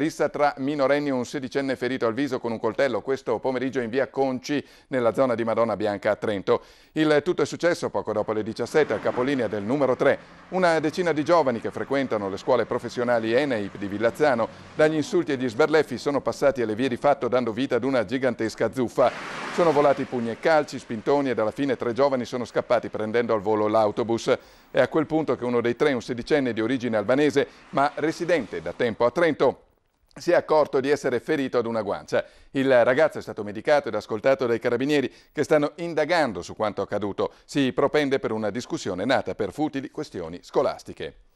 Rissa tra minorenni e un sedicenne ferito al viso con un coltello questo pomeriggio in via Conci nella zona di Madonna Bianca a Trento. Il tutto è successo poco dopo le 17 al capolinea del numero 3. Una decina di giovani che frequentano le scuole professionali Eneip di Villazzano dagli insulti e gli sberleffi sono passati alle vie di fatto dando vita ad una gigantesca zuffa. Sono volati pugni e calci, spintoni e alla fine tre giovani sono scappati prendendo al volo l'autobus. È a quel punto che uno dei tre, un sedicenne di origine albanese ma residente da tempo a Trento, si è accorto di essere ferito ad una guancia. Il ragazzo è stato medicato ed ascoltato dai carabinieri che stanno indagando su quanto accaduto. Si propende per una discussione nata per futili questioni scolastiche.